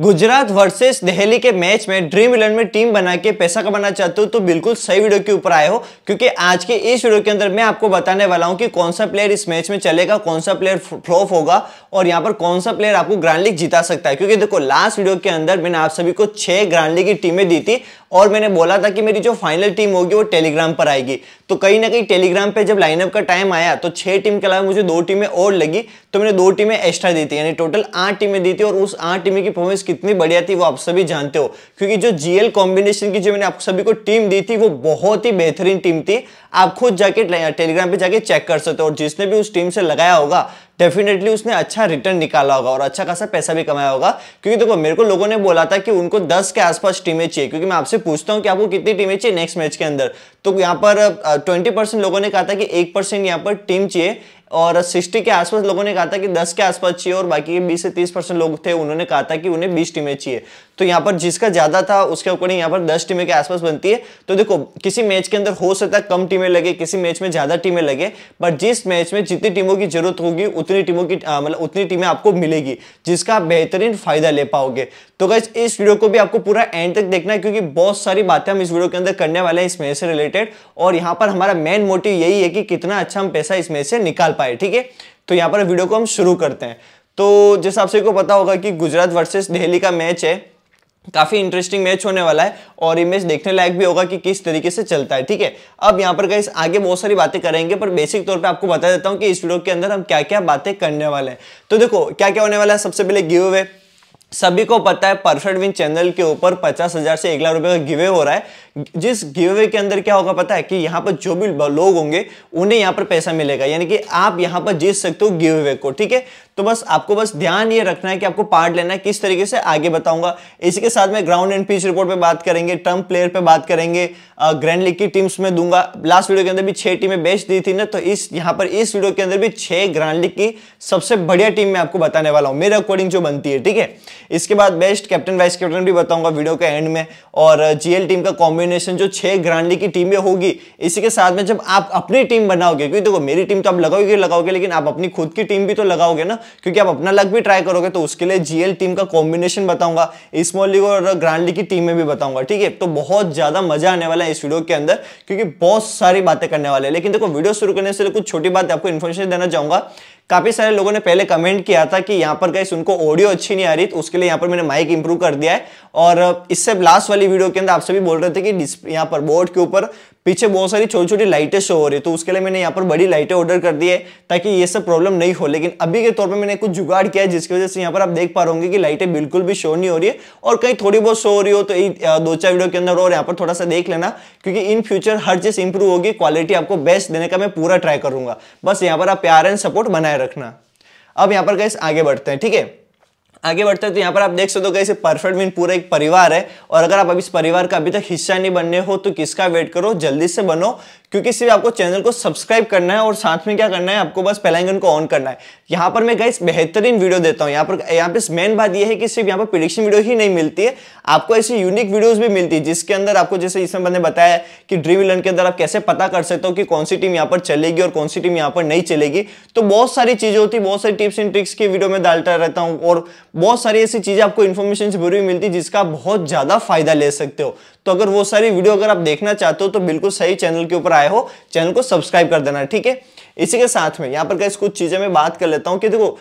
Gujarat versus Delhi के match में dream eleven में टीम बना के पैसा कमाना चाहते हो तो बिल्कुल सही वीडियो के ऊपर आए हो क्योंकि आज के इस वीडियो के अंदर मैं आपको बताने वाला हूं कि कौन सा प्लेयर इस मैच में चलेगा कौन सा प्लेयर फ्लॉप होगा और यहां पर कौन सा प्लेयर आपको ग्रांड लीग जिता सकता है क्योंकि देखो लास्ट वीडियो के अंदर मैंने आप सभी को छह ग्रांड लीग की टीमें दी थी और मैंने बोला था कि मेरी जो फाइनल टीम होगी वो टेलीग्राम पर आएगी तो कहीं ना कहीं टेलीग्राम पर जब लाइनअप का टाइम आया तो छह टीम के अलावा मुझे दो टीमें और लगी तो मैंने दो टीमें एक्स्ट्रा दी थी यानी टोटल आठ टीमें दी थी और उस आठ टीमें की परफॉर्मेंस कितनी बढ़िया थी वो आप सभी जानते हो क्योंकि जो जीएल कॉम्बिनेशन की जो मैंने आप सभी को टीम दी थी वो बहुत ही बेहतरीन टीम थी आप खुद जाके टेलीग्राम पे जाके चेक कर सकते हो और जिसने भी उस टीम से लगाया होगा डेफिनेटली उसने अच्छा रिटर्न निकाला होगा और अच्छा खासा पैसा भी कमाया होगा क्योंकि देखो मेरे को लोगों ने बोला था कि उनको 10 के आसपास टीमें चाहिए क्योंकि मैं आपसे पूछता हूँ कि आपको कितनी टीमें चाहिए नेक्स्ट मैच के अंदर तो यहाँ पर ट्वेंटी परसेंट लोगों ने कहा था कि एक परसेंट यहाँ पर टीम चाहिए और 60 के आसपास लोगों ने कहा था कि 10 के आसपास चाहिए और बाकी 20 से 30 परसेंट लोग थे उन्होंने कहा था कि उन्हें 20 टीमें चाहिए तो यहाँ पर जिसका ज़्यादा था उसके अकॉर्डिंग यहाँ पर दस टीमें के आसपास बनती है तो देखो किसी मैच के अंदर हो सकता है कम टीमें लगे किसी मैच में ज़्यादा टीमें लगे बट जिस मैच में जितनी टीमों की जरूरत होगी उतनी टीमों की मतलब उतनी टीमें आपको मिलेगी जिसका बेहतरीन फ़ायदा ले पाओगे तो गैस इस वीडियो को भी आपको पूरा एंड तक देखना है क्योंकि बहुत सारी बातें हम इस वीडियो के अंदर करने वाले हैं इस मैच से रिलेटेड और यहाँ पर हमारा मेन मोटिव यही है कि कितना अच्छा हम पैसा इस मैच से निकाल पाए ठीक है तो यहाँ पर वीडियो को हम शुरू करते हैं तो जैसे आप को पता होगा कि गुजरात वर्सेस दिल्ली का मैच है काफ़ी इंटरेस्टिंग मैच होने वाला है और ये मैच देखने लायक भी होगा कि किस तरीके से चलता है ठीक है अब यहाँ पर गैस आगे बहुत सारी बातें करेंगे पर बेसिक तौर पे आपको बता देता हूँ कि इस वीडियो के अंदर हम क्या क्या बातें करने वाले हैं तो देखो क्या क्या होने वाला है सबसे पहले गिव अवे सभी को पता है परफेक्ट विन चैनल के ऊपर पचास हजार से एक लाख रुपए का गिवे हो रहा है जिस गिव अवे के अंदर क्या होगा पता है कि यहाँ पर जो भी लोग होंगे उन्हें यहाँ पर पैसा मिलेगा यानी कि आप यहाँ पर जीत सकते हो गिव अवे को ठीक है तो बस आपको बस ध्यान ये रखना है कि आपको पार्ट लेना है किस तरीके से आगे बताऊंगा इसी के साथ में ग्राउंड एंड पीच रिपोर्ट पे बात करेंगे टर्म प्लेयर पे बात करेंगे ग्रैंड लीग की टीम्स में दूंगा लास्ट वीडियो के अंदर भी छह टीमें बेच दी थी ना तो इस यहाँ पर इस वीडियो के अंदर भी छह ग्रैंड लीग की सबसे बढ़िया टीम में आपको बताने वाला हूँ मेरे अकॉर्डिंग जो बनती है ठीक है इसके बाद बेस्ट कैप्टन वाइस कैप्टन भी बताऊंगा वीडियो के एंड में और जीएल टीम का कॉम्बिनेशन कॉम्बिनेशन जो छह ग्रांडी की टीमें होगी इसी के साथ में जब आप अपनी टीम बनाओगे क्योंकि देखो मेरी टीम तो आप लगाओगे लगाओगे लेकिन आप अपनी खुद की टीम भी तो लगाओगे ना क्योंकि आप अपना लग भी ट्राई करोगे तो उसके लिए जीएल टीम का कॉम्बिनेशन बताऊंगा स्मॉल लीग और ग्रांड लीग की टीमें भी बताऊंगा ठीक है तो बहुत ज्यादा मजा आने वाला है इस वीडियो के अंदर क्योंकि बहुत सारी बातें करने वाले हैं लेकिन देखो वीडियो शुरू करने से कुछ छोटी बात आपको इन्फॉर्मेशन देना चाहूंगा काफी सारे लोगों ने पहले कमेंट किया था कि यहाँ पर गई उनको ऑडियो अच्छी नहीं आ रही तो उसके लिए यहाँ पर मैंने माइक इंप्रूव कर दिया है और इससे लास्ट वाली वीडियो के अंदर आप सभी बोल रहे थे कि यहाँ पर बोर्ड के ऊपर पीछे बहुत सारी छोटी छोटी लाइटें शो हो रही है तो उसके लिए मैंने यहाँ पर बड़ी लाइटें ऑर्डर कर दी है ताकि ये सब प्रॉब्लम नहीं हो लेकिन अभी के तौर पर मैंने कुछ जुगाड़ किया है जिसकी वजह से यहाँ पर आप देख पा रहे कि लाइटें बिल्कुल भी शो नहीं हो रही है और कहीं थोड़ी बहुत शो हो रही हो तो दो चार वीडियो के अंदर और यहाँ पर थोड़ा सा देख लेना क्योंकि इन फ्यूचर हर चीज इंप्रूव होगी क्वालिटी आपको बेस्ट देने का मैं पूरा ट्राई करूंगा बस यहाँ पर आप प्यार एंड सपोर्ट बनाए रखना अब यहाँ पर कैसे आगे बढ़ते हैं ठीक है आगे बढ़ते तो यहाँ पर आप देख सकते हो कैसे परफेक्ट मीन पूरा एक परिवार है और अगर आप अभी इस परिवार का अभी तक हिस्सा नहीं बनने हो तो किसका वेट करो जल्दी से बनो क्योंकि सिर्फ आपको चैनल को सब्सक्राइब करना है और साथ में क्या करना है आपको बस पहला को ऑन करना है यहाँ पर मैं गाइस बेहतरीन वीडियो देता हूँ यहाँ पर यहाँ पे मेन बात यह है कि सिर्फ यहाँ पर प्रिडिक्शन वीडियो ही नहीं मिलती है आपको ऐसी यूनिक वीडियोज भी मिलती है जिसके अंदर आपको जैसे इसमें मैंने बताया कि ड्रीम इलेवन के अंदर आप कैसे पता कर सकते हो कि कौन सी टीम यहाँ पर चलेगी और कौन सी टीम यहाँ पर नहीं चलेगी तो बहुत सारी चीजें होती है बहुत सारी टिप्स एंड ट्रिक्स की वीडियो में डालता रहता हूँ और बहुत सारी ऐसी चीजें आपको इन्फॉर्मेशन से भरी मिलती है जिसका बहुत ज्यादा फायदा ले सकते हो तो अगर वो सारी वीडियो अगर आप देखना चाहते हो तो बिल्कुल सही चैनल के ऊपर आए आए हो चैनल को सब्सक्राइब कर देना ठीक है इसी के साथ में यहाँ पर कैसे कुछ चीजें मैं बात कर लेता हूँ कि देखो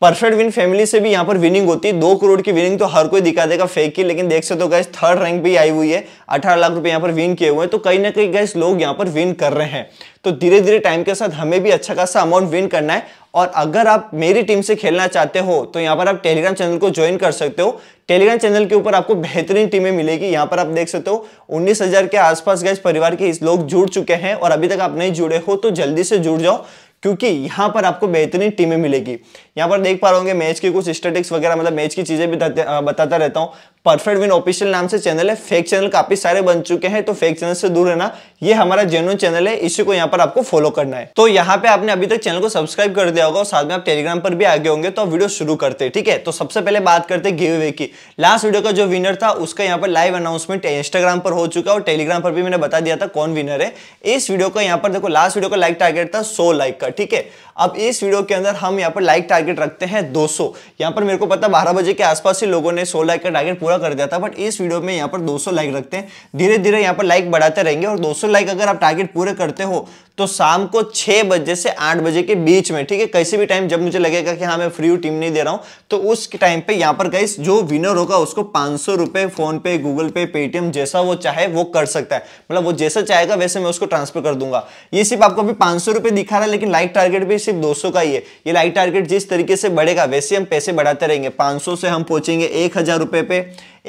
परफेक्ट विन फैमिली से भी यहाँ पर विनिंग होती है दो करोड़ की विनिंग तो हर कोई दिखा देगा फेक की लेकिन देख सकते हो तो गैस थर्ड रैंक भी आई हुई है अठारह लाख रुपए यहाँ पर विन किए हुए हैं तो कहीं ना कहीं गैस लोग यहाँ पर विन कर रहे हैं तो धीरे धीरे टाइम के साथ हमें भी अच्छा खासा अमाउंट विन करना है और अगर आप मेरी टीम से खेलना चाहते हो तो यहाँ पर आप टेलीग्राम चैनल को ज्वाइन कर सकते हो टेलीग्राम चैनल के ऊपर आपको बेहतरीन टीमें मिलेगी यहाँ पर आप देख सकते हो उन्नीस के आसपास गए परिवार के इस लोग जुड़ चुके हैं और अभी तक आप नहीं जुड़े हो तो जल्दी से जुड़ जाओ क्योंकि यहाँ पर आपको बेहतरीन टीमें मिलेगी यहाँ पर देख पा रहे होंगे मैच के कुछ स्टेटिक्स वगैरह मतलब मैच की चीज़ें भी बताता रहता हूँ परफेक्ट विन ऑफिशियल नाम से चैनल है फेक चैनल काफी सारे बन चुके हैं तो फेक चैनल से दूर रहना ये हमारा जेनुअन चैनल है इसी को यहाँ पर आपको फॉलो करना है तो यहाँ पे आपने अभी तक चैनल को सब्सक्राइब कर दिया होगा और साथ में आप टेलीग्राम पर भी आगे होंगे तो वीडियो शुरू करते हैं ठीक है तो सबसे पहले बात करते गिव अवे की लास्ट वीडियो का जो विनर था उसका यहाँ पर लाइव अनाउंसमेंट इंस्टाग्राम पर हो चुका और टेलीग्राम पर भी मैंने बता दिया था कौन विनर है इस वीडियो का यहाँ पर देखो लास्ट वीडियो का लाइक टारगेट था सो लाइक का ठीक है अब इस वीडियो के अंदर हम यहाँ पर लाइक टारगेट रखते हैं 200 सौ यहाँ पर मेरे को पता बारह बजे के आसपास ही लोगों ने 100 लाइक का टारगेट पूरा कर दिया था बट इस वीडियो में यहाँ पर 200 लाइक रखते हैं धीरे धीरे यहाँ पर लाइक बढ़ाते रहेंगे और 200 लाइक अगर आप टारगेट पूरे करते हो तो शाम को छः बजे से आठ बजे के बीच में ठीक है कैसे भी टाइम जब मुझे लगेगा कि हाँ मैं फ्री हूँ टीम नहीं दे रहा हूँ तो उस टाइम पे यहाँ पर गई जो विनर होगा उसको पाँच सौ रुपये फोनपे गूगल पे पेटीएम जैसा वो चाहे वो कर सकता है मतलब वो जैसा चाहेगा वैसे मैं उसको ट्रांसफर कर दूंगा ये सिर्फ आपको अभी पाँच सौ दिखा रहा है लेकिन लाइक टारगेट भी सिर्फ 200 का ही है ये लाइट टारगेट जिस तरीके से बढ़ेगा वैसे हम पैसे बढ़ाते रहेंगे 500 से हम पहुंचेंगे एक हज़ार रुपये पे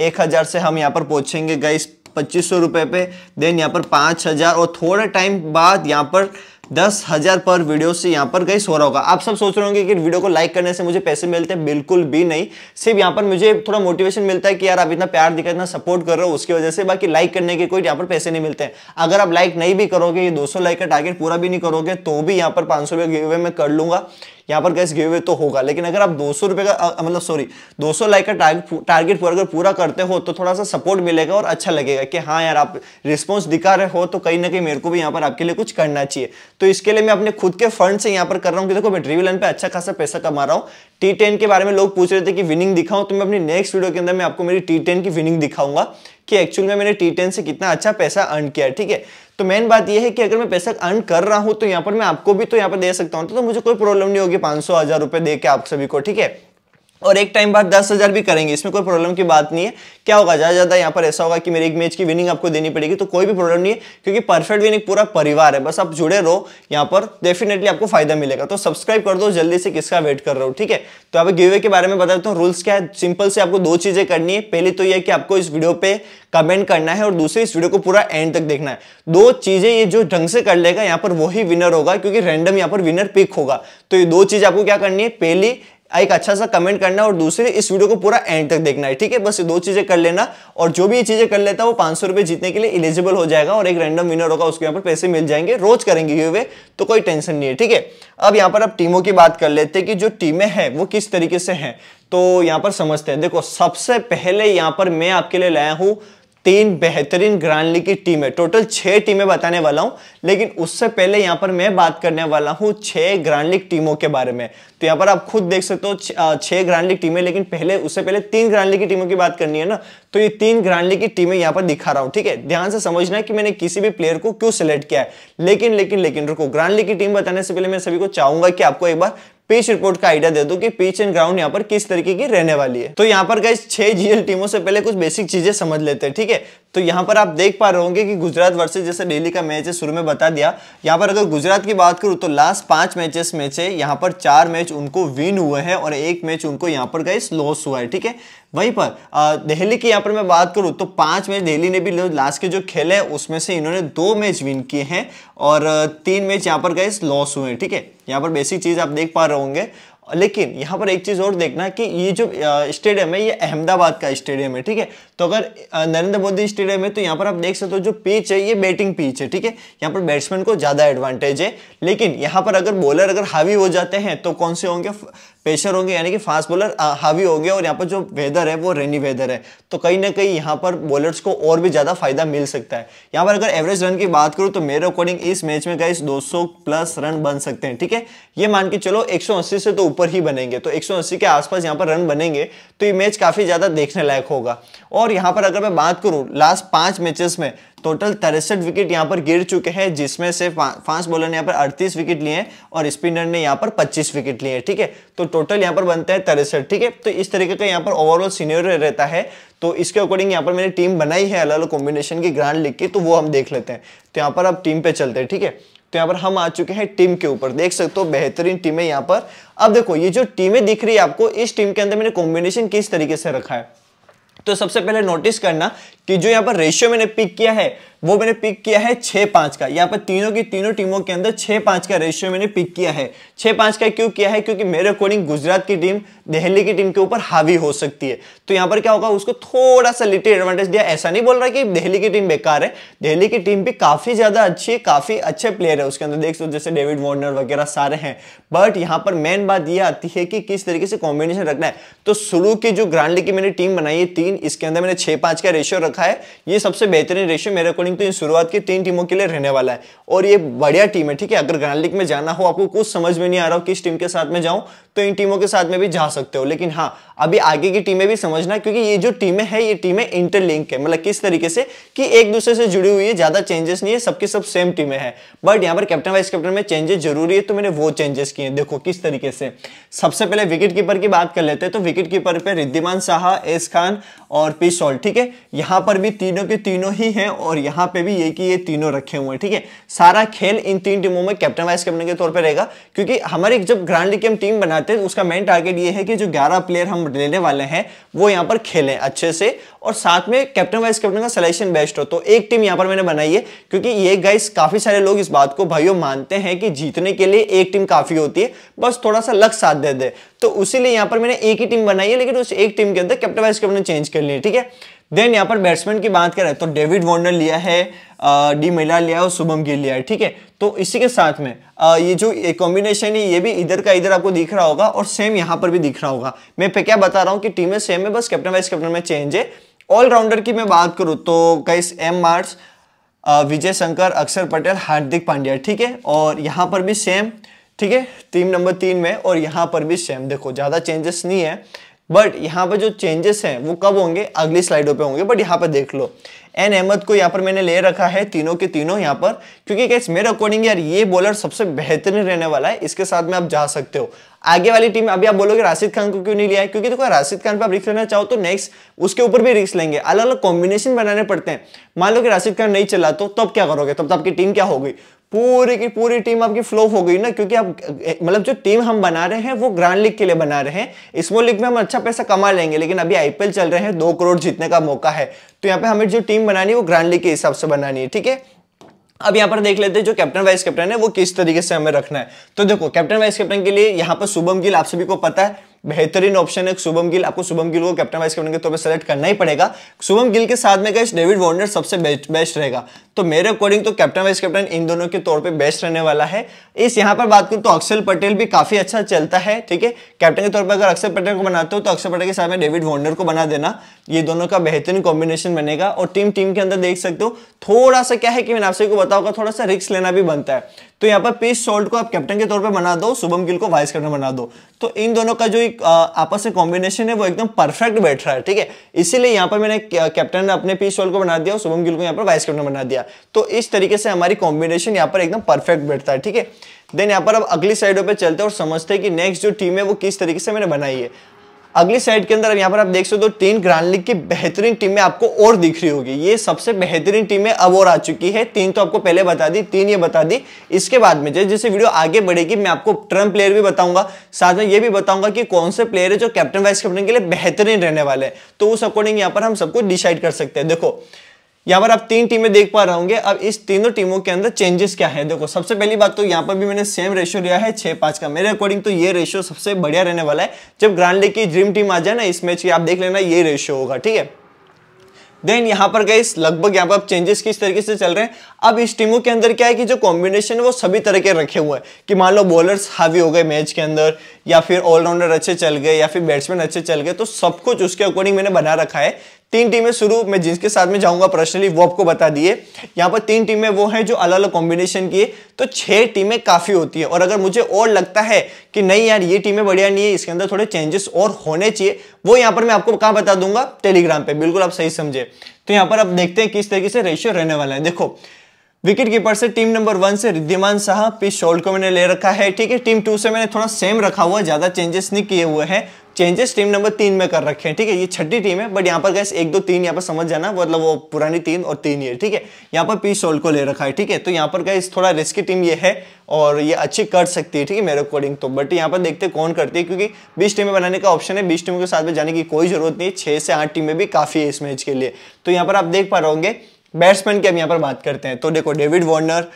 एक हज़ार से हम यहाँ पर पहुंचेंगे गई पच्चीस सौ रुपये पे देन यहाँ पर पाँच हज़ार और थोड़ा टाइम बाद यहाँ पर दस हजार पर वीडियो से यहाँ पर गई सो रहा होगा आप सब सोच रहे होंगे कि वीडियो को लाइक करने से मुझे पैसे मिलते हैं बिल्कुल भी नहीं सिर्फ यहाँ पर मुझे थोड़ा मोटिवेशन मिलता है कि यार आप इतना प्यार दिखा इतना सपोर्ट कर रहे हो उसकी वजह से बाकी लाइक करने के कोई यहाँ पर पैसे नहीं मिलते हैं अगर आप लाइक नहीं भी करोगे ये दो लाइक का टारगेट पूरा भी नहीं करोगे तो भी यहाँ पर पाँच सौ गिवे में कर लूंगा यहाँ पर गैस गिवे तो होगा लेकिन अगर आप दो सौ का मतलब सॉरी दो सौ लाइक का टारगेट अगर पूरा करते हो तो थोड़ा सा सपोर्ट मिलेगा और अच्छा लगेगा कि हाँ यार आप रिस्पॉन्स दिखा रहे हो तो कहीं ना कहीं मेरे को भी यहाँ पर आपके लिए कुछ करना चाहिए तो इसके लिए मैं अपने खुद के फंड से यहाँ पर कर रहा हूँ कि देखो मैं ड्रीविलन पे अच्छा खासा पैसा कमा रहा हूँ टी टेन के बारे में लोग पूछ रहे थे कि विनिंग दिखाऊं तो मैं अपनी नेक्स्ट वीडियो के अंदर मैं आपको मेरी टी टेन की विनिंग दिखाऊंगा कि एक्चुअल में मैंने टी टेन से कितना अच्छा पैसा अर्न किया ठीक है तो मेन बात यह है कि अगर मैं पैसा अर्न कर रहा हूं तो यहाँ पर मैं आपको भी तो यहाँ पर दे सकता हूं तो, तो मुझे कोई प्रॉब्लम नहीं होगी पांच सौ हज़ार रुपये दे के आप सभी को ठीक है और एक टाइम बाद दस हज़ार भी करेंगे इसमें कोई प्रॉब्लम की बात नहीं है क्या होगा ज़्यादा ज़्यादा यहाँ पर ऐसा होगा कि मेरी एक मैच की विनिंग आपको देनी पड़ेगी तो कोई भी प्रॉब्लम नहीं है क्योंकि परफेक्ट विनिंग पूरा परिवार है बस आप जुड़े रहो यहाँ पर डेफिनेटली आपको फायदा मिलेगा तो सब्सक्राइब कर दो जल्दी से किसका वेट कर रहा हूँ ठीक है तो आप गिवे के बारे में बता देता हूँ रूल्स क्या है सिंपल से आपको दो चीज़ें करनी है पहली तो यह कि आपको इस वीडियो पे कमेंट करना है और दूसरी इस वीडियो को पूरा एंड तक देखना है दो चीज़ें ये जो ढंग से कर लेगा यहाँ पर वही विनर होगा क्योंकि रैंडम यहाँ पर विनर पिक होगा तो ये दो चीज़ आपको क्या करनी है पहली एक अच्छा सा कमेंट करना और दूसरे इस वीडियो को पूरा एंड तक देखना है ठीक है बस दो चीजें कर लेना और जो भी ये चीजें कर लेता है वो पांच सौ रुपए जीतने के लिए इलिजिबल हो जाएगा और एक रैंडम विनर होगा उसके यहाँ पर पैसे मिल जाएंगे रोज करेंगे ये वे तो कोई टेंशन नहीं है ठीक है अब यहाँ पर आप टीमों की बात कर लेते हैं कि जो टीमें हैं वो किस तरीके से हैं तो यहाँ पर समझते हैं देखो सबसे पहले यहाँ पर मैं आपके लिए लाया हूँ तीन बेहतरीन ग्रांड लीग की टीमें टोटल छह टीमें बताने वाला हूं लेकिन उससे पहले यहां पर मैं बात करने वाला हूं छह ग्रांड लीग टीमों के बारे में तो यहां पर आप खुद देख सकते हो छह ग्रांड लीग टीमें लेकिन पहले उससे पहले तीन ग्रांड लीग की टीमों की बात करनी है ना तो ये तीन ग्रांड लीग की टीमें यहां पर दिखा रहा हूं ठीक है ध्यान से समझना है कि मैंने किसी भी प्लेयर को क्यों सिलेक्ट किया है लेकिन लेकिन लेकिन रुको ग्रांड लीग की टीम बताने से पहले मैं सभी को चाहूंगा कि आपको एक बार पिच रिपोर्ट का आइडिया दे दो कि पिच एंड ग्राउंड यहाँ पर किस तरीके की रहने वाली है तो यहाँ पर गए छह जीएल टीमों से पहले कुछ बेसिक चीजें समझ लेते हैं ठीक है तो यहाँ पर आप देख पा रहे होंगे कि गुजरात वर्सेज जैसे डेली का मैच है शुरू में बता दिया यहाँ पर अगर गुजरात की बात करूँ तो लास्ट पांच मैचेस में से यहाँ पर चार मैच उनको विन हुए हैं और एक मैच उनको यहाँ पर गई लॉस हुआ है ठीक है वहीं पर दिल्ली की यहाँ पर मैं बात करूँ तो पांच मैच दिल्ली ने भी लास्ट के जो खेले हैं उसमें से इन्होंने दो मैच विन किए हैं और तीन मैच यहाँ पर गए लॉस हुए हैं ठीक है यहाँ पर बेसिक चीज़ आप देख पा रहे होंगे लेकिन यहाँ पर एक चीज़ और देखना कि ये जो स्टेडियम है ये अहमदाबाद का स्टेडियम है ठीक है तो अगर नरेंद्र मोदी स्टेडियम है तो यहाँ पर आप देख सकते हो जो पिच है ये बैटिंग पिच है ठीक है यहाँ पर बैट्समैन को ज़्यादा एडवांटेज है लेकिन यहाँ पर अगर बॉलर अगर हावी हो जाते हैं तो कौन से होंगे पेशर होंगे यानी कि फास्ट बॉलर हावी हो गया और यहाँ पर जो वेदर है वो रेनी वेदर है तो कहीं ना कहीं यहाँ पर बॉलर्स को और भी ज़्यादा फायदा मिल सकता है यहाँ पर अगर एवरेज रन की बात करूँ तो मेरे अकॉर्डिंग इस मैच में गाइस 200 प्लस रन बन सकते हैं ठीक है ये मान के चलो एक से तो ऊपर ही बनेंगे तो एक के आसपास यहाँ पर रन बनेंगे तो ये मैच काफ़ी ज़्यादा देखने लायक होगा और यहाँ पर अगर मैं बात करूँ लास्ट पाँच मैचेस में टोटल तिरसठ विकेट यहाँ पर गिर चुके हैं जिसमें से फास्ट बॉलर ने यहाँ पर अड़तीस विकेट लिए हैं और स्पिनर ने यहाँ पर पच्चीस विकेट लिए हैं ठीक है तो टोटल यहाँ पर बनता है तिरसठ ठीक है तो इस तरीके का यहाँ पर ओवरऑल सीनियर रहता है तो इसके अकॉर्डिंग यहाँ पर मैंने टीम बनाई है अलग अलग कॉम्बिनेशन की ग्रांड लिख के तो वो हम देख लेते हैं तो यहाँ पर अब टीम पे चलते हैं ठीक है तो यहाँ पर हम आ चुके हैं टीम के ऊपर देख सकते हो बेहतरीन टीमें यहाँ पर अब देखो ये जो टीमें दिख रही है आपको इस टीम के अंदर मैंने कॉम्बिनेशन किस तरीके से रखा है तो सबसे पहले नोटिस करना कि जो यहाँ पर रेशियो मैंने पिक किया है वो मैंने पिक किया है छः पाँच का यहाँ पर तीनों की तीनों टीमों के अंदर छः पाँच का रेशियो मैंने पिक किया है छः पाँच का क्यों किया है क्योंकि मेरे अकॉर्डिंग गुजरात की टीम दिल्ली की टीम के ऊपर हावी हो सकती है तो यहाँ पर क्या होगा उसको थोड़ा सा लिटिल एडवांटेज दिया ऐसा नहीं बोल रहा कि दिल्ली की टीम बेकार है दिल्ली की टीम भी काफ़ी ज़्यादा अच्छी है काफ़ी अच्छे प्लेयर है उसके अंदर देख सकते जैसे डेविड वॉर्नर वगैरह सारे हैं बट यहाँ पर मेन बात यह आती है कि किस तरीके से कॉम्बिनेशन रखना है तो शुरू की जो ग्रांड की मैंने टीम बनाई है तीन इसके अंदर मैंने छः पाँच का रेशियो रखा है ये सबसे बेहतरीन रेशियो मेरे अकॉर्डिंग अकॉर्डिंग तो ये शुरुआत की तीन टीमों के लिए रहने वाला है और ये बढ़िया टीम है ठीक है अगर ग्रैंड लीग में जाना हो आपको कुछ समझ में नहीं आ रहा हो किस टीम के साथ में जाऊं तो इन टीमों के साथ में भी जा सकते हो लेकिन हाँ अभी आगे की टीमें भी समझना क्योंकि ये जो टीमें हैं ये टीमें इंटरलिंक है मतलब किस तरीके से कि एक दूसरे से जुड़ी हुई है ज्यादा चेंजेस नहीं है सबकी सब सेम टीमें हैं बट यहाँ पर कैप्टन वाइस कैप्टन में चेंजेस जरूरी है तो मैंने वो चेंजेस किए देखो किस तरीके से सबसे पहले विकेट कीपर की बात कर लेते हैं तो विकेट कीपर पर रिद्धिमान साहा एस खान और पी पिसोल ठीक है यहाँ पर भी तीनों के तीनों ही हैं और यहाँ यहां पे भी ये कि ये तीनों रखे हुए हैं ठीक है सारा खेल इन तीन टीमों में कैप्टन वाइस कैप्टन के तौर पे रहेगा क्योंकि हमारी जब ग्रांड लीग की हम टीम बनाते हैं उसका मेन टारगेट ये है कि जो 11 प्लेयर हम लेने वाले हैं वो यहां पर खेलें अच्छे से और साथ में कैप्टन वाइस कैप्टन का सिलेक्शन बेस्ट हो तो एक टीम यहां पर मैंने बनाई है क्योंकि ये गाइस काफी सारे लोग इस बात को भाइयों मानते हैं कि जीतने के लिए एक टीम काफी होती है बस थोड़ा सा लक साथ दे दे तो उसी यहां पर मैंने एक ही टीम बनाई है लेकिन उस एक टीम के अंदर कैप्टन वाइस कैप्टन चेंज कर लिया ठीक है देन यहाँ पर बैट्समैन की बात करें तो डेविड वॉर्नर लिया है डी मिला लिया है और शुभम गिल लिया है ठीक है तो इसी के साथ में आ, ये जो कॉम्बिनेशन है ये भी इधर का इधर आपको दिख रहा होगा और सेम यहाँ पर भी दिख रहा होगा मैं पे क्या बता रहा हूँ कि टीमें सेम है बस कैप्टन वाइस कैप्टन में चेंज है ऑलराउंडर की मैं बात करूँ तो कैस एम मार्स विजय शंकर अक्षर पटेल हार्दिक पांड्या ठीक है और यहाँ पर भी सेम ठीक है टीम नंबर तीन में और यहाँ पर भी सेम देखो ज़्यादा चेंजेस नहीं है बट यहाँ पर जो चेंजेस हैं वो कब होंगे अगली स्लाइडों पे होंगे बट यहाँ पर देख लो एन अहमद को यहाँ पर मैंने ले रखा है तीनों के तीनों यहाँ पर क्योंकि कैस मेरे अकॉर्डिंग यार ये बॉलर सबसे बेहतरीन रहने वाला है इसके साथ में आप जा सकते हो आगे वाली टीम अभी आप बोलोगे राशिद खान को क्यों नहीं लिया है क्योंकि देखो तो राशिद खान पर आप रिस्क लेना चाहो तो नेक्स्ट उसके ऊपर भी रिक्स लेंगे अलग अलग कॉम्बिनेशन बनाने पड़ते हैं मान लो कि राशिद खान नहीं चला तो तब क्या करोगे तब तो आपकी टीम क्या होगी पूरी की पूरी टीम आपकी फ्लो हो गई ना क्योंकि आप मतलब जो टीम हम बना रहे हैं वो ग्रांड लीग के लिए बना रहे हैं स्मॉल लीग में हम अच्छा पैसा कमा लेंगे लेकिन अभी आईपीएल चल रहे हैं दो करोड़ जीतने का मौका है तो यहाँ पे हमें जो टीम बनानी है वो ग्रांड लीग के हिसाब से बनानी है ठीक है अब यहाँ पर देख लेते हैं जो कैप्टन वाइस कैप्टन है वो किस तरीके से हमें रखना है तो देखो कैप्टन वाइस कैप्टन के लिए यहाँ पर शुभम गिल आप सभी को पता है बेहतरीन ऑप्शन है शुभम गिल आपको शुभम गिल को कैप्टन वाइस कैप्टन के तौर पर सेलेक्ट करना ही पड़ेगा शुभम गिल के साथ में गैस डेविड वॉर्नर सबसे बेस्ट रहेगा तो मेरे अकॉर्डिंग तो कैप्टन वाइस कैप्टन इन दोनों के तौर पर बेस्ट रहने वाला है इस यहाँ पर बात करूँ तो अक्षर पटेल भी काफी अच्छा चलता है ठीक है कैप्टन के तौर पर अगर अक्षर पटेल को बनाते हो तो अक्षर पटेल के साथ में डेविड वॉर्नर को बना देना ये दोनों का बेहतरीन कॉम्बिनेशन बनेगा और टीम टीम के अंदर देख सकते हो थोड़ा सा क्या है कि मैंने आपसे को बताऊंगा थोड़ा सा रिक्स लेना भी बनता है तो यहाँ पर पेस सॉल्ट को आप कैप्टन के तौर पर बना दो शुभम गिल को वाइस कैप्टन बना दो तो इन दोनों का जो एक आपस में कॉम्बिनेशन है वो एकदम परफेक्ट बैठ रहा है ठीक है इसीलिए यहाँ पर मैंने कैप्टन अपने पेस सॉल्ट को बना दिया और शुभम गिल को यहाँ पर वाइस कैप्टन बना दिया तो इस तरीके से हमारी कॉम्बिनेशन यहाँ पर एकदम परफेक्ट बैठता है ठीक है देन यहाँ पर अब अगली साइडों पर चलते हैं और समझते हैं कि नेक्स्ट जो टीम है वो किस तरीके से मैंने बनाई है अगली साइड के अंदर यहाँ पर आप देख सकते हो तो तीन ग्रांड लीग की बेहतरीन टीमें आपको और दिख रही होगी ये सबसे बेहतरीन टीमें अब और आ चुकी है तीन तो आपको पहले बता दी तीन ये बता दी इसके बाद में जैसे जैसे वीडियो आगे बढ़ेगी मैं आपको ट्रम प्लेयर भी बताऊंगा साथ में ये भी बताऊंगा कि कौन से प्लेयर है जो कैप्टन वाइस कैप्टन के लिए बेहतरीन रहने वाले हैं तो उस अकॉर्डिंग यहाँ पर हम सबको डिसाइड कर सकते हैं देखो यहाँ पर आप तीन टीमें देख पा रहे होंगे अब इस तीनों टीमों के अंदर चेंजेस क्या है देखो सबसे पहली बात तो यहाँ पर भी मैंने सेम रेशियो लिया है छः पाँच का मेरे अकॉर्डिंग तो ये रेशियो सबसे बढ़िया रहने वाला है जब ग्रांडे की ड्रीम टीम आ जाए ना इस मैच की आप देख लेना ये रेशियो होगा ठीक है देन यहाँ पर गए लगभग यहाँ पर चेंजेस किस तरीके से चल रहे हैं अब इस टीमों के अंदर क्या है कि जो कॉम्बिनेशन है वो सभी तरह के रखे हुए हैं कि मान लो बॉलर्स हावी हो गए मैच के अंदर या फिर ऑलराउंडर अच्छे चल गए या फिर बैट्समैन अच्छे चल गए तो सब कुछ उसके अकॉर्डिंग मैंने बना रखा है तीन टीमें शुरू में जिसके साथ में जाऊंगा पर्सनली वो आपको बता दिए यहाँ पर तीन टीमें वो हैं जो अलग अलग कॉम्बिनेशन की है तो छह टीमें काफ़ी होती है और अगर मुझे और लगता है कि नहीं यार ये टीमें बढ़िया नहीं है इसके अंदर थोड़े चेंजेस और होने चाहिए वो यहाँ पर मैं आपको कहाँ बता दूंगा टेलीग्राम पर बिल्कुल आप सही समझे तो यहाँ पर आप देखते हैं किस तरीके से रेशियो रहने वाला है देखो विकेट कीपर से टीम नंबर वन से रिद्धिमान साहब पिच शोल्ड को मैंने ले रखा है ठीक है टीम टू से मैंने थोड़ा सेम रखा हुआ ज़्यादा चेंजेस नहीं किए हुए हैं चेंजेस टीम नंबर तीन में कर रखे हैं ठीक है ये छठी टीम है बट यहाँ पर गैस एक दो तीन यहाँ पर समझ जाना मतलब वो पुरानी तीन और तीन ये ठीक है यहाँ पर पी सोल्ड को ले रखा है ठीक है तो यहाँ पर गैस थोड़ा रिस्की टीम ये है और ये अच्छी कर सकती है ठीक है मेरे अकॉर्डिंग तो बट यहाँ पर देखते कौन करती है क्योंकि बीस टीमें बनाने का ऑप्शन है बीस टीमों के साथ में जाने की कोई जरूरत नहीं छः से आठ टीमें भी काफ़ी है इस मैच के लिए तो यहाँ पर आप देख पा रहे होंगे बैट्समैन की हम यहाँ पर बात करते हैं तो देखो डेविड वार्नर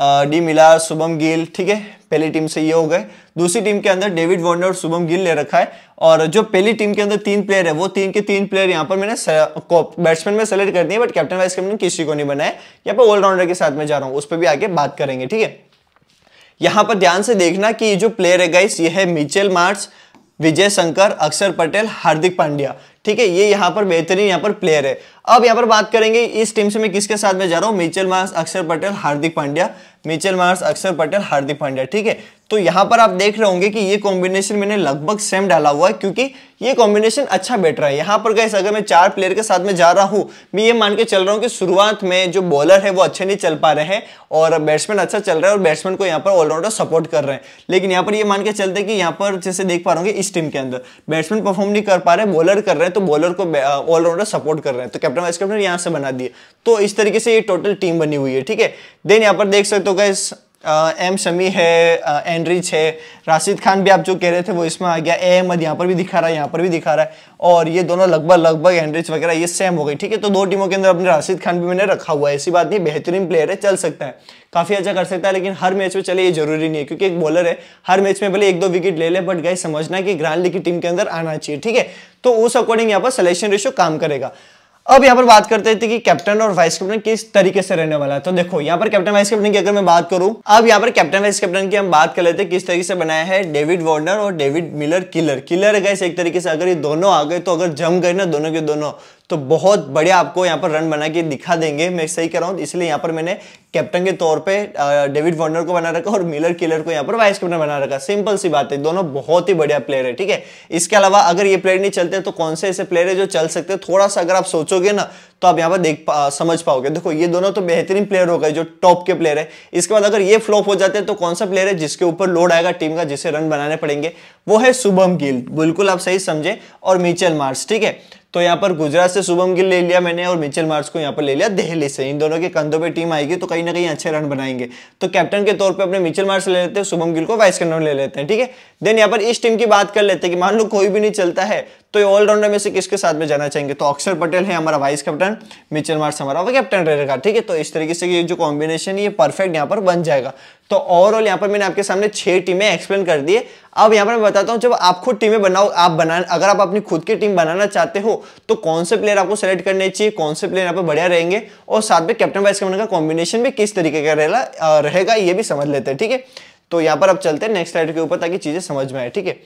डी मिला शुभम गिल ठीक है पहली टीम से ये हो गए दूसरी टीम के अंदर डेविड वॉर्नर और शुभम गिल ले रखा है और जो पहली टीम के अंदर तीन प्लेयर है वो तीन के तीन प्लेयर यहाँ पर मैंने बैट्समैन में सेलेक्ट कर दिए बट कैप्टन वाइस कैप्टन किसी को नहीं बनाया यहाँ पर ऑलराउंडर के साथ में जा रहा हूँ उस पर भी आगे बात करेंगे ठीक है यहाँ पर ध्यान से देखना कि ये जो प्लेयर है गाइस ये है मिचेल मार्च विजय शंकर अक्षर पटेल हार्दिक पांड्या ठीक है ये यहाँ पर बेहतरीन यहाँ पर प्लेयर है अब यहाँ पर बात करेंगे इस टीम से मैं किसके साथ में जा रहा हूँ Mitchell Marsh Akshar Patel Hardik Pandya Mitchell Marsh Akshar Patel Hardik Pandya ठीक है तो यहाँ पर आप देख रहे होंगे कि ये कॉम्बिनेशन मैंने लगभग सेम डाला हुआ है क्योंकि ये कॉम्बिनेशन अच्छा बैठ रहा है यहाँ पर गैस अगर मैं चार प्लेयर के साथ में जा रहा हूँ मैं ये मान के चल रहा हूँ कि शुरुआत में जो बॉलर है वो अच्छे नहीं चल पा रहे हैं और बैट्समैन अच्छा चल रहा है और बैट्समैन को यहाँ पर ऑलराउंडर सपोर्ट कर रहे हैं लेकिन यहाँ पर ये मान के चलते कि यहाँ पर जैसे देख पा रहे होंगे इस टीम के अंदर बैट्समैन परफॉर्म नहीं कर पा रहे बॉलर कर रहे हैं तो बॉलर को ऑलराउंडर सपोर्ट uh, कर रहे हैं तो कैप्टन वाइस कैप्टन यहाँ से बना दिए तो इस तरीके से ये टोटल टीम बनी हुई है ठीक है देन यहाँ पर देख सकते हो गैस एम शमी है एनरिच है राशिद खान भी आप जो कह रहे थे वो इसमें आ गया ए अहमद यहाँ पर भी दिखा रहा है यहाँ पर भी दिखा रहा है और ये दोनों लगभग लगभग एनरिच वगैरह ये सेम हो गई ठीक है तो दो टीमों के अंदर अपने राशिद खान भी मैंने रखा हुआ है ऐसी बात नहीं बेहतरीन प्लेयर है चल सकता है काफ़ी अच्छा कर सकता है लेकिन हर मैच में चले ये जरूरी नहीं है क्योंकि एक बॉलर है हर मैच में भले एक दो विकेट ले ले बट गए समझना कि ग्रांड लीग की टीम के अंदर आना चाहिए ठीक है तो उस अकॉर्डिंग यहाँ पर सिलेक्शन रेशो काम करेगा अब यहाँ पर बात करते थे कि कैप्टन और वाइस कैप्टन किस तरीके से रहने वाला है तो देखो यहाँ पर कैप्टन वाइस कैप्टन की अगर मैं बात करूँ अब यहाँ पर कैप्टन वाइस कैप्टन की हम बात कर लेते हैं किस तरीके से बनाया है डेविड वार्नर और डेविड मिलर किलर किलर गए एक तरीके से अगर ये दोनों आ गए तो अगर जम गए ना दोनों के दोनों तो बहुत बढ़िया आपको यहाँ पर रन बना के दिखा देंगे मैं सही कर रहा हूँ इसलिए यहाँ पर मैंने कैप्टन के तौर पे डेविड वॉर्नर को बना रखा और मिलर किलर को यहाँ पर वाइस कैप्टन बना रखा सिंपल सी बात है दोनों बहुत ही बढ़िया प्लेयर है ठीक है इसके अलावा अगर ये प्लेयर नहीं चलते तो कौन से ऐसे प्लेयर है जो चल सकते हैं थोड़ा सा अगर आप सोचोगे ना तो आप यहाँ पर देख पा, समझ पाओगे देखो ये दोनों तो बेहतरीन प्लेयर हो गए जो टॉप के प्लेयर है इसके बाद अगर ये फ्लॉप हो जाते हैं तो कौन सा प्लेयर है जिसके ऊपर लोड आएगा टीम का जिसे रन बनाने पड़ेंगे वो है शुभम गिल बिल्कुल आप सही समझे और मिचेल मार्स ठीक है तो यहाँ पर गुजरात से शुभम गिल ले लिया मैंने और मिचेल मार्च को यहाँ पर ले लिया दिल्ली से इन दोनों के कंधों पर टीम आएगी तो कहीं ना कहीं अच्छे रन बनाएंगे तो कैप्टन के तौर पर अपने मिचेल मार्च ले लेते हैं शुभम गिल को वाइस कैप्टन ले लेते हैं ठीक है देन यहाँ पर इस टीम की बात कर लेते हैं कि मान लो कोई भी नहीं चलता है तो ऑलराउंडर में से किसके साथ में जाना चाहेंगे तो अक्षर पटेल है हमारा वाइस कैप्टन मिचेल मार्च हमारा कैप्टन रहेगा ठीक है तो इस तरीके से ये जो कॉम्बिनेशन ये परफेक्ट यहाँ पर बन जाएगा तो ओवरऑल यहाँ पर मैंने आपके सामने छह टीमें एक्सप्लेन कर दी है अब यहाँ पर मैं बताता हूँ जब आप खुद टीमें बनाओ आप बना अगर आप अपनी खुद की टीम बनाना चाहते हो तो कौन से प्लेयर आपको सेलेक्ट करने चाहिए कौन से प्लेयर यहाँ पर बढ़िया रहेंगे और साथ में कैप्टन वाइस कैप्टन का कॉम्बिनेशन भी किस तरीके का रहेगा रहेगा ये भी समझ लेते हैं ठीक है तो यहाँ पर आप चलते हैं नेक्स्ट स्लाइड के ऊपर ताकि चीज़ें समझ में आए ठीक है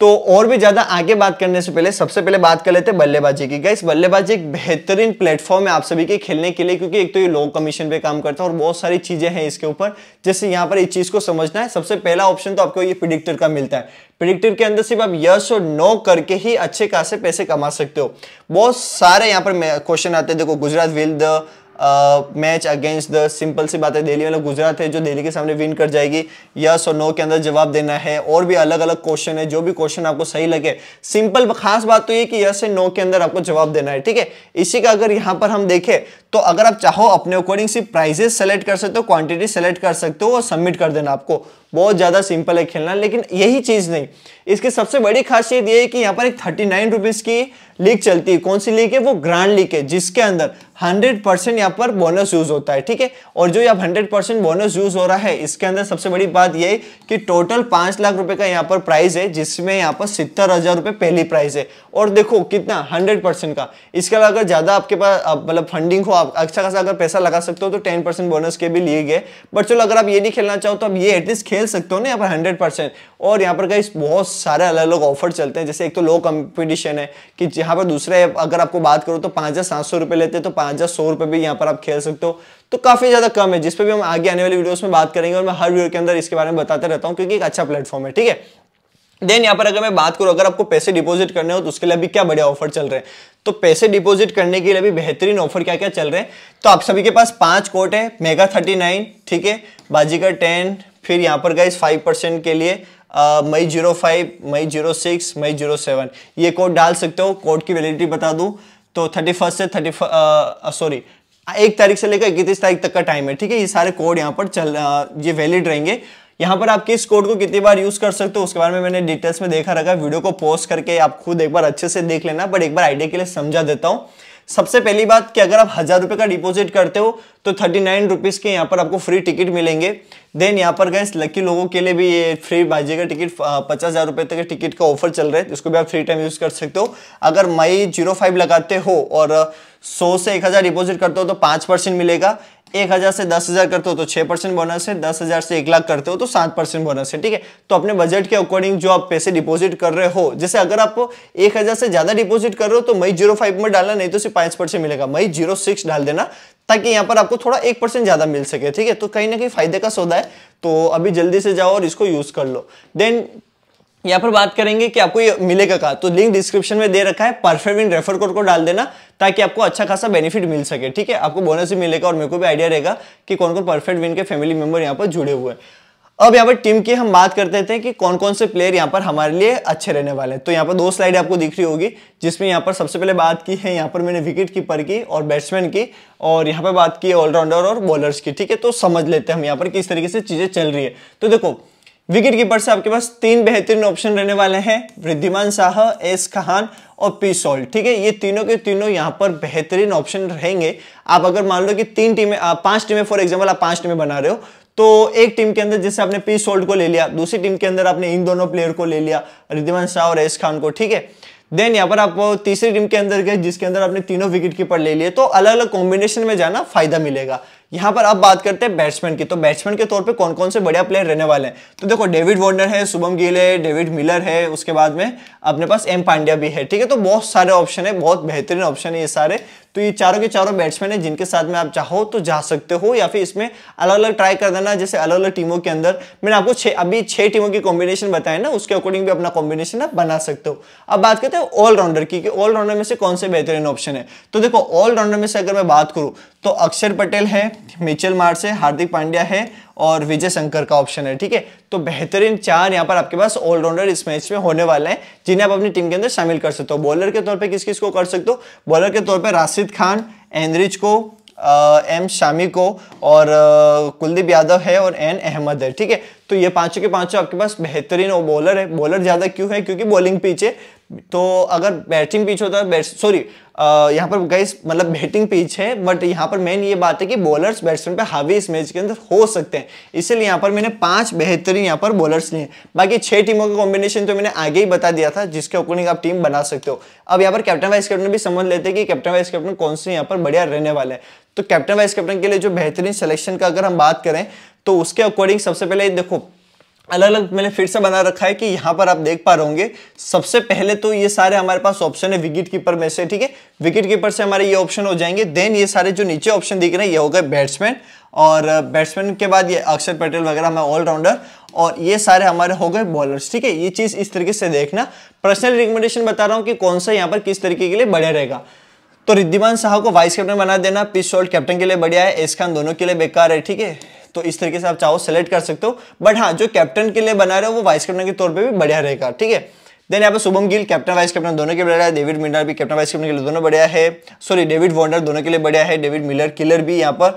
तो और भी ज्यादा आगे बात करने से पहले सबसे पहले बात कर लेते हैं बल्लेबाजी की गाइस बल्लेबाजी एक बेहतरीन प्लेटफॉर्म है आप सभी के खेलने के लिए क्योंकि एक तो ये लो कमीशन पे काम करता है और बहुत सारी चीजें हैं इसके ऊपर जैसे यहाँ पर इस चीज को समझना है सबसे पहला ऑप्शन तो आपको ये प्रिडिक्टर का मिलता है प्रिडिक्टर के अंदर सिर्फ आप यस और नो करके ही अच्छे खासे पैसे कमा सकते हो बहुत सारे यहाँ पर क्वेश्चन आते हैं देखो Gujarat will the match against the simple सी बात है दिल्ली मतलब गुजरात है जो दिल्ली के सामने विन कर जाएगी यस और नो के अंदर जवाब देना है और भी अलग अलग क्वेश्चन है जो भी क्वेश्चन आपको सही लगे सिंपल खास बात तो ये कि यस एंड नो के अंदर आपको जवाब देना है ठीक है इसी का अगर यहाँ पर हम देखें तो अगर आप चाहो अपने अकॉर्डिंग से प्राइजेस सेलेक्ट कर सकते हो क्वांटिटी सेलेक्ट कर सकते हो और सबमिट कर देना आपको बहुत ज़्यादा सिंपल है खेलना लेकिन यही चीज़ नहीं इसकी सबसे बड़ी खासियत ये है कि यहाँ पर एक थर्टी नाइन रुपीज़ की लीग चलती है कौन सी लीग है वो ग्रांड लीग है जिसके अंदर हंड्रेड परसेंट यहाँ पर बोनस यूज़ होता है ठीक है और जो यहाँ हंड्रेड परसेंट बोनस यूज़ हो रहा है इसके अंदर सबसे बड़ी बात यह है कि टोटल पाँच लाख रुपए का यहाँ पर प्राइज़ है जिसमें यहाँ पर सितर हज़ार रुपये पहली प्राइज़ है और देखो कितना हंड्रेड परसेंट का इसके अलावा अगर ज़्यादा आपके पास मतलब फंडिंग हो आप अच्छा खासा अगर पैसा लगा सकते हो तो टेन परसेंट बोनस के भी लिए गए बट चलो अगर आप ये नहीं खेलना चाहो तो आप ये एटलीस्ट खेल खेल सकते हो ना यहाँ पर हंड्रेड परसेंट और यहाँ पर कई बहुत सारे अलग अलग ऑफर चलते हैं जैसे एक तो लो कंपटीशन है कि यहाँ पर दूसरे अगर आपको बात करो तो पाँच हज़ार सात सौ रुपये लेते हैं तो पाँच हज़ार सौ रुपये भी यहाँ पर आप खेल सकते हो तो काफ़ी ज़्यादा कम है जिस पर भी हम आगे आने वाली वीडियोज़ में बात करेंगे और मैं हर वीडियो के अंदर इसके बारे में बताते रहता हूँ क्योंकि एक अच्छा प्लेटफॉर्म है ठीक है देन यहाँ पर अगर मैं बात करूँ अगर आपको पैसे डिपॉजिट करने हो तो उसके लिए अभी क्या बढ़िया ऑफर चल रहे हैं तो पैसे डिपॉजिट करने के लिए अभी बेहतरीन ऑफर क्या क्या चल रहे हैं तो आप सभी के पास पांच कोट है मेगा थर्टी नाइन ठीक है बाजीगर टेन फिर यहाँ पर गाइज फाइव परसेंट के लिए May zero five May zero six May zero seven ये कोड डाल सकते हो कोड की वैलिडिटी बता दूँ तो थर्टी फर्स्ट से थर्टी सॉरी एक तारीख से लेकर इकतीस तारीख तक का टाइम है ठीक है ये सारे कोड यहाँ पर चल आ, ये वैलिड रहेंगे यहाँ पर आप किस कोड को कितनी बार यूज कर सकते हो उसके बारे में मैंने डिटेल्स में देखा रखा वीडियो को पोस्ट करके आप खुद एक बार अच्छे से देख लेना बट एक बार आइडिया के लिए समझा देता हूँ सबसे पहली बात कि अगर आप हज़ार रुपये का डिपॉजिट करते हो तो थर्टी नाइन रुपीज़ के यहाँ पर आपको फ्री टिकट मिलेंगे देन यहाँ पर गए लकी लोगों के लिए भी ये फ्री बाजी का टिकट पचास हज़ार रुपये तक टिकट का ऑफर चल रहा है जिसको भी आप फ्री टाइम यूज़ कर सकते हो अगर मई जीरो फाइव लगाते हो और सौ से एक हज़ार डिपॉजिट करते हो तो पाँच परसेंट मिलेगा एक हजार से दस हजार करते हो तो छह परसेंट बोनस है दस हजार से एक लाख करते हो तो सात परसेंट बोनस है ठीक है तो अपने बजट के अकॉर्डिंग जो आप पैसे डिपॉजिट कर रहे हो जैसे अगर आप एक हजार से ज्यादा डिपॉजिट कर रहे हो तो मई जीरो फाइव में डालना नहीं तो सिर्फ पांच परसेंट मिलेगा मई जीरो सिक्स डाल देना ताकि यहाँ पर आपको थोड़ा एक परसेंट ज्यादा मिल सके ठीक है तो कहीं ना कहीं फायदे का सौदा है तो अभी जल्दी से जाओ और इसको यूज कर लो देन यहाँ पर बात करेंगे कि आपको ये मिलेगा कहा तो लिंक डिस्क्रिप्शन में दे रखा है परफेक्ट विन रेफर कोड को डाल देना ताकि आपको अच्छा खासा बेनिफिट मिल सके ठीक है आपको बोनस भी मिलेगा और मेरे को भी आइडिया रहेगा कि कौन कौन परफेक्ट विन के फैमिली मेंबर यहाँ पर जुड़े हुए हैं अब यहाँ पर टीम की हम बात करते थे कि कौन कौन से प्लेयर यहाँ पर हमारे लिए अच्छे रहने वाले हैं तो यहाँ पर दो स्लाइड आपको दिख रही होगी जिसमें यहाँ पर सबसे पहले बात की है यहाँ पर मैंने विकेट कीपर की और बैट्समैन की और यहाँ पर बात की ऑलराउंडर और बॉलर्स की ठीक है तो समझ लेते हैं हम यहाँ पर किस तरीके से चीज़ें चल रही है तो देखो विकेट कीपर से आपके पास तीन बेहतरीन ऑप्शन रहने वाले हैं वृद्धिमान शाह एस खान और पी सोल्ट ठीक है ये तीनों के तीनों यहाँ पर बेहतरीन ऑप्शन रहेंगे आप अगर मान लो कि तीन टीमें पांच टीमें फॉर एग्जाम्पल आप पांच टीमें बना रहे हो तो एक टीम के अंदर जैसे आपने पी सोल्ट को ले लिया दूसरी टीम के अंदर आपने इन दोनों प्लेयर को ले लिया रिद्धिमान शाह और एस खान को ठीक है देन यहाँ पर आप तीसरी टीम के अंदर गए जिसके अंदर आपने तीनों विकेट कीपर ले लिए तो अलग अलग कॉम्बिनेशन में जाना फायदा मिलेगा यहां पर अब बात करते हैं बैट्समैन की तो बैट्समैन के तौर पे कौन कौन से बढ़िया प्लेयर रहने वाले हैं तो देखो डेविड वॉर्नर है शुभम गिल है डेविड मिलर है उसके बाद में अपने पास एम पांड्या भी है ठीक है तो बहुत सारे ऑप्शन है बहुत बेहतरीन ऑप्शन है ये सारे तो ये चारों के चारों बैट्समैन है जिनके साथ में आप चाहो तो जा सकते हो या फिर इसमें अलग अलग ट्राई कर देना जैसे अलग अलग टीमों के अंदर मैंने आपको छे अभी छह टीमों की कॉम्बिनेशन बताया ना उसके अकॉर्डिंग भी अपना कॉम्बिनेशन आप बना सकते हो अब बात करते हैं ऑलराउंडर की ऑलराउंडर में से कौन से बेहतरीन ऑप्शन है तो देखो ऑलराउंडर में से अगर मैं बात करूँ तो अक्षर पटेल है मिचेल मार्स है हार्दिक पांड्या है और विजय शंकर का ऑप्शन है ठीक है तो बेहतरीन चार यहाँ पर आपके पास ऑलराउंडर इस मैच में होने वाले हैं जिन्हें आप अपनी टीम के अंदर शामिल कर सकते हो बॉलर के तौर पर किस किस को कर सकते हो बॉलर के तौर पर राशिद खान एनरिच को एम शामी को और कुलदीप यादव है और एन अहमद है ठीक है तो ये पांचों के पांचों आपके पास बेहतरीन बॉलर है बॉलर ज़्यादा क्यों है क्योंकि बॉलिंग पिच है तो अगर बैटिंग पिच होता है सॉरी यहाँ पर गई मतलब बैटिंग पिच है बट यहाँ पर मेन ये बात है कि बॉलर्स बैट्समैन पे हावी इस मैच के अंदर हो सकते हैं इसलिए यहाँ पर मैंने पांच बेहतरीन यहाँ पर बॉलर्स लिए बाकी छह टीमों का कॉम्बिनेशन तो मैंने आगे ही बता दिया था जिसके अकॉर्डिंग आप टीम बना सकते हो अब यहाँ पर कैप्टन वाइस कैप्टन भी समझ लेते हैं कि कैप्टन वाइस कैप्टन कौन से यहाँ पर बढ़िया रहने वाला है तो कैप्टन वाइस कैप्टन के लिए जो बेहतरीन सिलेक्शन का अगर हम बात करें तो उसके अकॉर्डिंग सबसे पहले देखो अलग अलग मैंने फिर से बना रखा है कि यहाँ पर आप देख पा रहे होंगे सबसे पहले तो ये सारे हमारे पास ऑप्शन है विकेट कीपर में से ठीक है विकेट कीपर से हमारे ये ऑप्शन हो जाएंगे देन ये सारे जो नीचे ऑप्शन दिख रहे हैं ये हो गए बैट्समैन और बैट्समैन के बाद ये अक्षर पटेल वगैरह हमें ऑलराउंडर और ये सारे हमारे हो गए बॉलर्स ठीक है ये चीज़ इस तरीके से देखना पर्सनल रिकमेंडेशन बता रहा हूँ कि कौन सा यहाँ पर किस तरीके के लिए बढ़िया रहेगा तो रिद्धिमान साहब को वाइस कैप्टन बना देना पिस कैप्टन के लिए बढ़िया है एस खान दोनों के लिए बेकार है ठीक है तो इस तरीके से आप चाहो सेलेक्ट कर सकते हो बट हाँ जो कैप्टन के लिए बना रहे हो वो वाइस कैप्टन के तौर पर भी बढ़िया रहेगा ठीक है देन यहाँ पर Shubman Gill captain vice captain दोनों के लिए बढ़िया है डेविड मिलर भी कैप्टन वाइस कैप्टन के लिए दोनों बढ़िया है सॉरी डेविड वॉर्नर दोनों के लिए बढ़िया है डेविड मिलर किलर भी यहाँ पर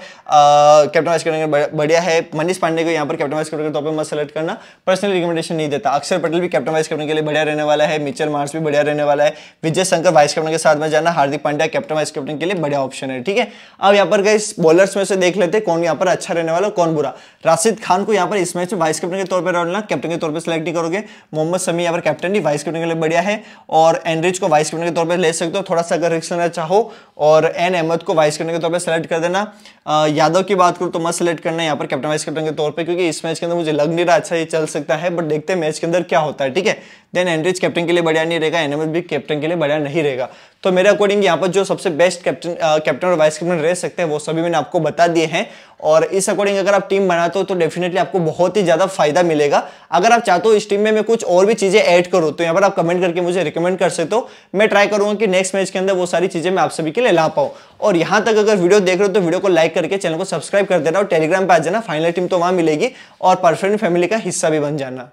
कैप्टन वाइस कैप्टन के बढ़िया है मनीष पांडे को यहाँ पर कैप्टन वाइस कैप्टन के तौर पर मत सेलेक्ट करना पर्सनल रिकमेंडेशन नहीं देता अक्षर पटेल भी कैप्टन वाइस कैप्टन के लिए बढ़िया रहने वाला है मिचल मार्स भी बढ़िया रहने वाला है विजय शंकर वाइस कैप्टन के साथ में जाना Hardik Pandya captain vice captain के लिए बढ़िया ऑप्शन है ठीक है अब यहाँ पर गए बॉलर्स में से देख लेते कौन यहाँ पर अच्छा रहने वाला कौन बुरा राशिद खान को यहाँ पर इस मैच में वाइस कैप्टन के तौर पर कैप्टन के तौर पर सिलेक्ट नहीं करोगे मोहम्मद समी यहाँ पर कैप्टन ही वाइस वाइस कैप्टन के लिए बढ़िया है और एनरिच को वाइस कैप्टन के तौर पर ले सकते हो थोड़ा सा अगर रिक्स लेना चाहो और एन अहमद को वाइस कैप्टन के तौर पर सेलेक्ट कर देना यादव की बात करूँ तो मत सेलेक्ट करना यहाँ पर कैप्टन वाइस कैप्टन के तौर पर क्योंकि इस मैच के अंदर मुझे लग नहीं रहा अच्छा ये चल सकता है बट देखते हैं मैच के अंदर क्या होता है ठीक है देन एनरिच कैप्टन के लिए बढ़िया नहीं रहेगा एनएमएल भी कैप्टन के लिए बढ़िया नहीं रहेगा तो मेरे अकॉर्डिंग यहाँ पर जो सबसे बेस्ट कैप्टन कैप्टन और वाइस कैप्टन रह सकते हैं वो सभी मैंने आपको बता दिए हैं और इस अकॉर्डिंग अगर आप टीम बनाते हो तो डेफिनेटली आपको बहुत ही ज़्यादा फायदा मिलेगा अगर आप चाहते हो इस टीम में मैं कुछ और भी चीज़ें ऐड करूँ तो यहाँ पर आप कमेंट करके मुझे रिकमेंड कर सकते हो मैं ट्राई करूँगा कि नेक्स्ट मैच के अंदर वो सारी चीज़ें मैं आप सभी के लिए ला पाऊँ और यहाँ तक अगर वीडियो देख रहे हो तो वीडियो को लाइक करके चैनल को सब्सक्राइब कर देना और टेलीग्राम पर आ जाना फाइनल टीम तो वहाँ मिलेगी और परफेक्ट फैमिली का हिस्सा भी बन जाना